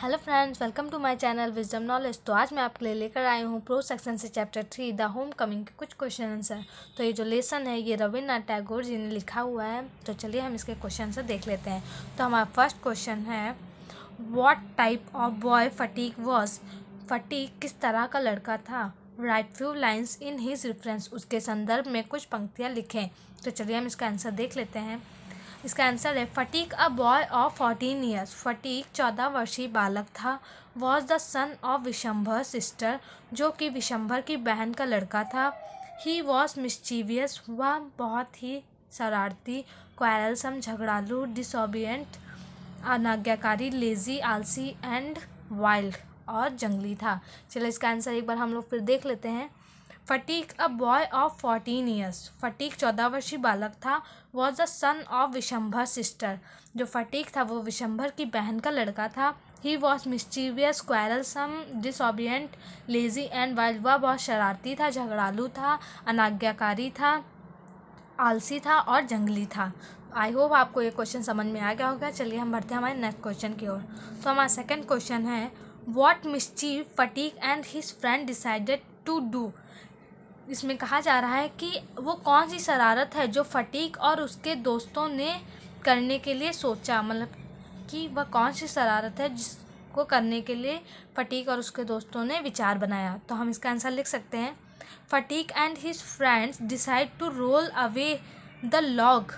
hello friends welcome to my channel wisdom knowledge तो आज मैं आपके लिए लेकर आई हूँ प्रो सेक्शन से chapter three the home coming के कुछ क्वेश्चन आंसर तो ये जो लेसन है ये रविन्द्रनाथ टैगोर जी ने लिखा हुआ है तो चलिए हम इसके क्वेश्चन आंसर देख लेते हैं तो हमारा फर्स्ट क्वेश्चन है what type of boy Phatik was Phatik किस तरह का लड़का था right few lines in his reference उसके संदर्भ में कुछ पंक्तियाँ लिखें तो चलिए हम इसका आंसर देख लेते हैं इसका आंसर है Phatik a boy of fourteen years Phatik चौदह वर्षीय बालक था was the son of Bishambhar sister जो कि विशंभर की बहन का लड़का था ही वॉज मिस्चीवियस वह बहुत ही शरारती क्वारलसम झगड़ालू डिसोबियंट अनाज्ञाकारी लेजी आलसी एंड वाइल्ड और जंगली था चलो इसका आंसर एक बार हम लोग फिर देख लेते हैं Phatik a boy of fourteen years Phatik चौदह वर्षीय बालक था was the son of Bishambhar sister जो फ़टीक था वो विशंभर की बहन का लड़का था he was mischievous quarrelsome disobedient lazy and wild वह बहुत शरारती था झगड़ालू था अनाज्ञाकारी था आलसी था और जंगली था आई होप आपको ये क्वेश्चन समझ में आ गया होगा चलिए हम बढ़ते हैं हमारे नेक्स्ट क्वेश्चन की ओर तो हमारा सेकेंड क्वेश्चन है what mischief Phatik and his friend decided to do इसमें कहा जा रहा है कि वो कौन सी शरारत है जो फ़टीक और उसके दोस्तों ने करने के लिए सोचा मतलब कि वह कौन सी शरारत है जिसको करने के लिए फ़टीक और उसके दोस्तों ने विचार बनाया तो हम इसका आंसर लिख सकते हैं Phatik and his friends decide to roll away the log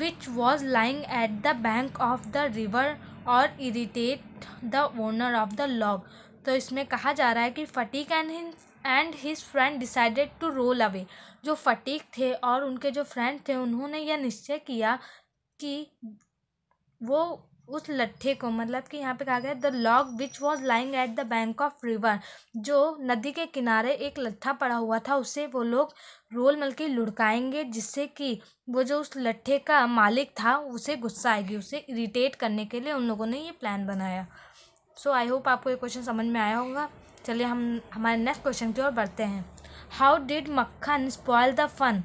which was lying at the bank of the river और irritate the owner of the log तो इसमें कहा जा रहा है कि Phatik and his and his friend decided to roll away जो फ़टीक थे और उनके जो फ्रेंड थे उन्होंने यह निश्चय किया कि वो उस लट्ठे को मतलब कि यहाँ पे कहा गया the log which was lying at the bank of river जो नदी के किनारे एक लट्ठा पड़ा हुआ था उसे वो लोग रोल मल के लुढ़काएंगे जिससे कि वो जो उस लट्ठे का मालिक था उसे गुस्सा आएगी उसे इरिटेट करने के लिए उन लोगों ने ये प्लान बनाया सो आई होप आपको ये क्वेश्चन समझ में आया होगा चलिए हम हमारे नेक्स्ट क्वेश्चन की ओर बढ़ते हैं how did Makhan spoil the fun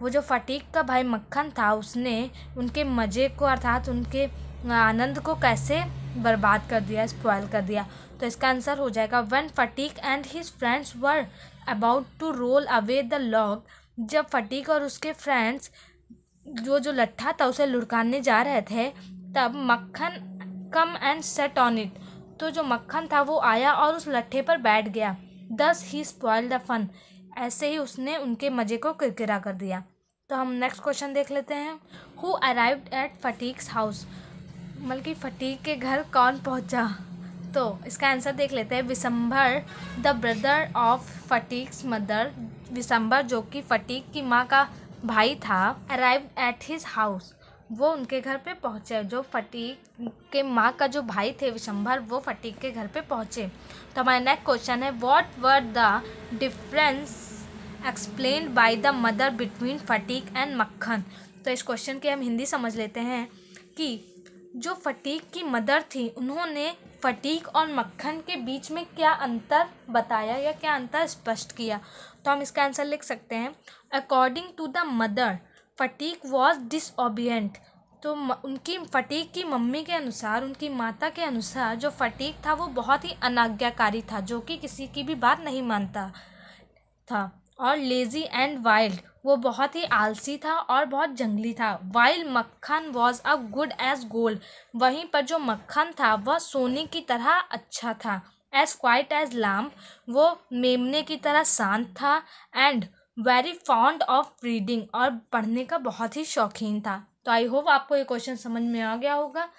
वो जो फटीक का भाई मक्खन था उसने उनके मज़े को अर्थात उनके आनंद को कैसे बर्बाद कर दिया स्पॉयल कर दिया तो इसका आंसर हो जाएगा one Phatik and his friends were about to roll away the log जब फटीक और उसके फ्रेंड्स जो जो लट्ठा था उसे लुढ़काने जा रहे थे तब Makhan come and sat on it तो जो मक्खन था वो आया और उस लट्ठे पर बैठ गया दस ही स्पॉयल द फन ऐसे ही उसने उनके मज़े को किरकिरा कर दिया तो हम नेक्स्ट क्वेश्चन देख लेते हैं who arrived at Phatik's house मतलब कि फटीक के घर कौन पहुंचा तो इसका आंसर देख लेते हैं Bishambhar the brother of Phatik's mother Bishambhar जो कि फटीक की माँ का भाई था अराइव एट हिज हाउस वो उनके घर पे पहुँचे जो फटीक के माँ का जो भाई थे विशंभर वो फटीक के घर पे पहुँचे तो हमारा नेक्स्ट क्वेश्चन है what were the difference explain by the mother between Phatik and Makhan तो इस क्वेश्चन की हम हिंदी समझ लेते हैं कि जो फटीक की मदर थी उन्होंने फटीक और मक्खन के बीच में क्या अंतर बताया या क्या अंतर स्पष्ट किया तो हम इसका आंसर लिख सकते हैं according to the mother Phatik was disobedient तो उनकी फ़टीक की मम्मी के अनुसार उनकी माता के अनुसार जो फ़टीक था वो बहुत ही अनाज्ञाकारी था जो कि किसी की भी बात नहीं मानता था और लेज़ी एंड वाइल्ड वो बहुत ही आलसी था और बहुत जंगली था while Makhan was a good as gold वहीं पर जो मक्खन था वह सोने की तरह अच्छा था एज क्वाइट एज लाम वो मेमने की तरह शांत था and very fond of reading और पढ़ने का बहुत ही शौकीन था तो आई होप आपको ये क्वेश्चन समझ में आ गया होगा